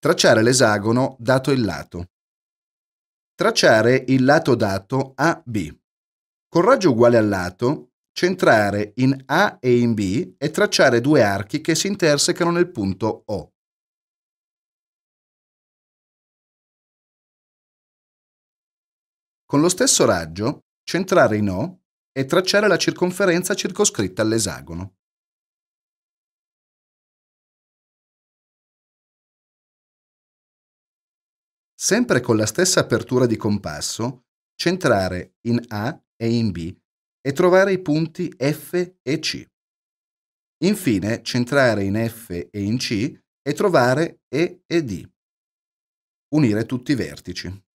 Tracciare l'esagono dato il lato. Tracciare il lato dato AB. Con raggio uguale al lato, centrare in A e in B e tracciare due archi che si intersecano nel punto O. Con lo stesso raggio, centrare in O e tracciare la circonferenza circoscritta all'esagono. sempre con la stessa apertura di compasso, centrare in A e in B e trovare i punti F e C. Infine, centrare in F e in C e trovare E e D. Unire tutti i vertici.